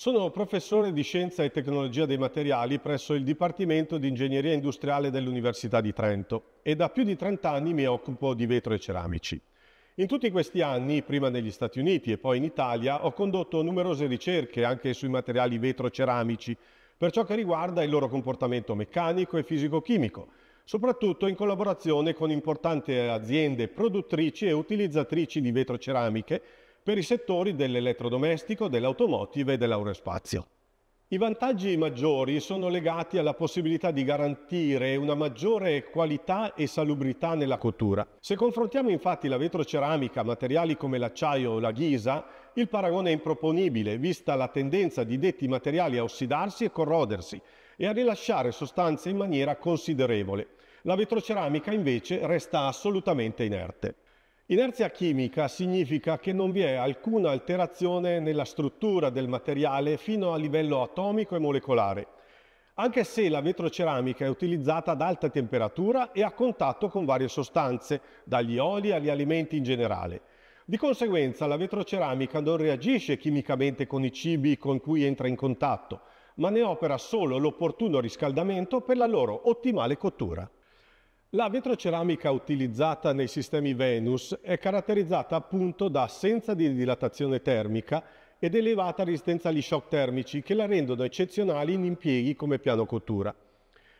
Sono professore di Scienza e Tecnologia dei Materiali presso il Dipartimento di Ingegneria Industriale dell'Università di Trento e da più di 30 anni mi occupo di vetro e ceramici. In tutti questi anni, prima negli Stati Uniti e poi in Italia, ho condotto numerose ricerche anche sui materiali vetro-ceramici per ciò che riguarda il loro comportamento meccanico e fisico-chimico, soprattutto in collaborazione con importanti aziende produttrici e utilizzatrici di vetroceramiche per i settori dell'elettrodomestico, dell'automotive e dell'aerospazio. I vantaggi maggiori sono legati alla possibilità di garantire una maggiore qualità e salubrità nella cottura. Se confrontiamo infatti la vetroceramica a materiali come l'acciaio o la ghisa, il paragone è improponibile, vista la tendenza di detti materiali a ossidarsi e corrodersi e a rilasciare sostanze in maniera considerevole. La vetroceramica invece resta assolutamente inerte. Inerzia chimica significa che non vi è alcuna alterazione nella struttura del materiale fino a livello atomico e molecolare, anche se la vetroceramica è utilizzata ad alta temperatura e a contatto con varie sostanze, dagli oli agli alimenti in generale. Di conseguenza la vetroceramica non reagisce chimicamente con i cibi con cui entra in contatto, ma ne opera solo l'opportuno riscaldamento per la loro ottimale cottura. La vetroceramica utilizzata nei sistemi Venus è caratterizzata appunto da assenza di dilatazione termica ed elevata resistenza agli shock termici che la rendono eccezionale in impieghi come piano cottura.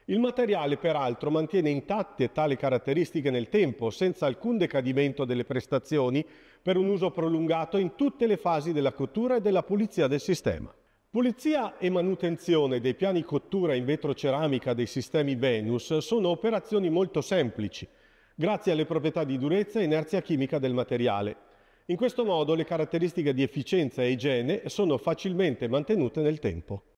Il materiale peraltro mantiene intatte tali caratteristiche nel tempo senza alcun decadimento delle prestazioni per un uso prolungato in tutte le fasi della cottura e della pulizia del sistema. Pulizia e manutenzione dei piani cottura in vetroceramica dei sistemi Venus sono operazioni molto semplici, grazie alle proprietà di durezza e inerzia chimica del materiale. In questo modo le caratteristiche di efficienza e igiene sono facilmente mantenute nel tempo.